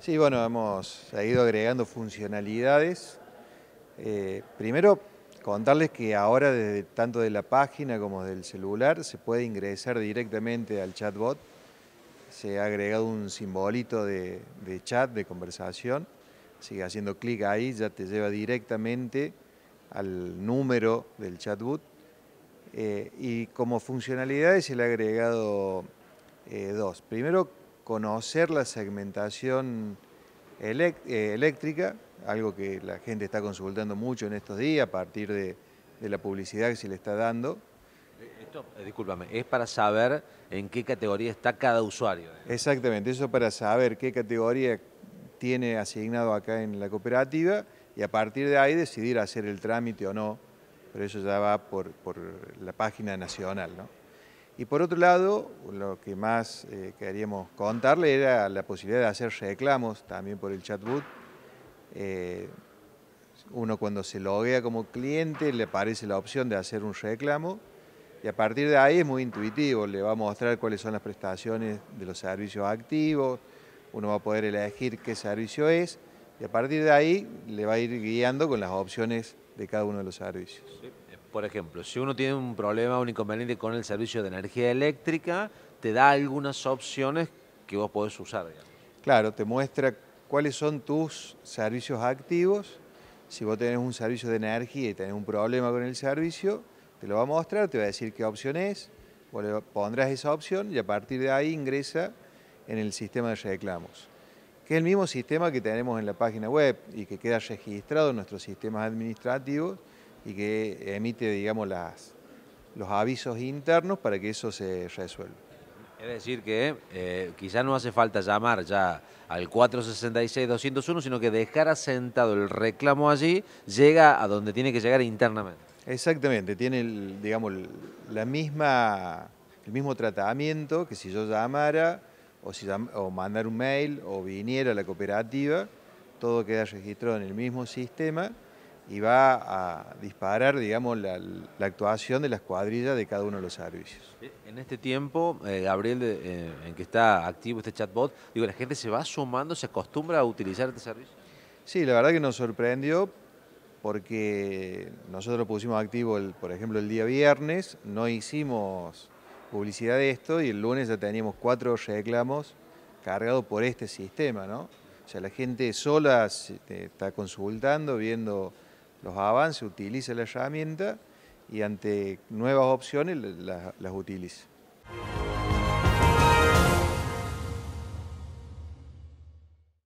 Sí, bueno, hemos ido agregando funcionalidades. Eh, primero, contarles que ahora desde, tanto de la página como del celular se puede ingresar directamente al chatbot. Se ha agregado un simbolito de, chat, de conversación. Sigue haciendo clic ahí, ya te lleva directamente al número del chatbot. Eh, y como funcionalidades se le ha agregado eh, dos. Primero, conocer la segmentación eh, eléctrica, algo que la gente está consultando mucho en estos días a partir de, la publicidad que se le está dando. Eh, esto, eh, discúlpame, es para saber en qué categoría está cada usuario. Exactamente, eso para saber qué categoría tiene asignado acá en la cooperativa y a partir de ahí decidir hacer el trámite o no, pero eso ya va por, por la página nacional, ¿no? Y por otro lado, lo que más eh, queríamos contarle era la posibilidad de hacer reclamos también por el chatbot. Eh, uno cuando se loguea como cliente le aparece la opción de hacer un reclamo y a partir de ahí es muy intuitivo, le va a mostrar cuáles son las prestaciones de los servicios activos, uno va a poder elegir qué servicio es y a partir de ahí le va a ir guiando con las opciones de cada uno de los servicios. Por ejemplo, si uno tiene un problema o un inconveniente con el servicio de energía eléctrica, te da algunas opciones que vos podés usar. Claro, te muestra cuáles son tus servicios activos. Si vos tenés un servicio de energía y tenés un problema con el servicio, te lo va a mostrar, te va a decir qué opción es, vos pondrás esa opción y a partir de ahí ingresa en el sistema de reclamos, que es el mismo sistema que tenemos en la página web y que queda registrado en nuestros sistemas administrativos y que emite, digamos, las, los avisos internos para que eso se resuelva. Es decir que eh, no hace falta llamar ya al 466-201, sino que dejar asentado el reclamo allí, llega a donde tiene que llegar internamente. Exactamente, tiene, el, digamos, la misma, el mismo tratamiento que si yo llamara o, si, o mandar un mail o viniera a la cooperativa, todo queda registrado en el mismo sistema y va a disparar, digamos, la, actuación de las cuadrillas de cada uno de los servicios. En este tiempo, eh, Gabriel, eh, en que está activo este chatbot, digo, la gente se va sumando, se acostumbra a utilizar este servicio. Sí, la verdad que nos sorprendió porque nosotros lo pusimos activo, el, por ejemplo, el día viernes, no hicimos publicidad de esto y el lunes ya teníamos cuatro reclamos cargados por este sistema, ¿no? O sea, la gente sola está consultando, viendo los avance, utilice la herramienta y ante nuevas opciones las, las utilice.